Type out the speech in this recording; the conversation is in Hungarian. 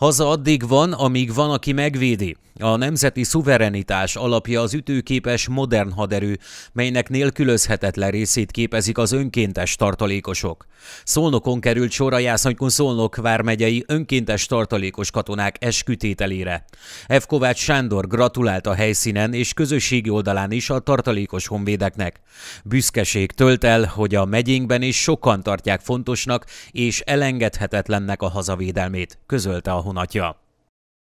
Haza addig van, amíg van, aki megvédi. A nemzeti szuverenitás alapja az ütőképes modern haderő, melynek nélkülözhetetlen részét képezik az önkéntes tartalékosok. Szolnokon került sor a Jászonykun Szolnok vármegyei önkéntes tartalékos katonák eskütételére. F. Kovács Sándor gratulált a helyszínen és közösségi oldalán is a tartalékos honvédeknek. Büszkeség tölt el, hogy a megyénkben is sokan tartják fontosnak és elengedhetetlennek a hazavédelmét, közölte a hunatja.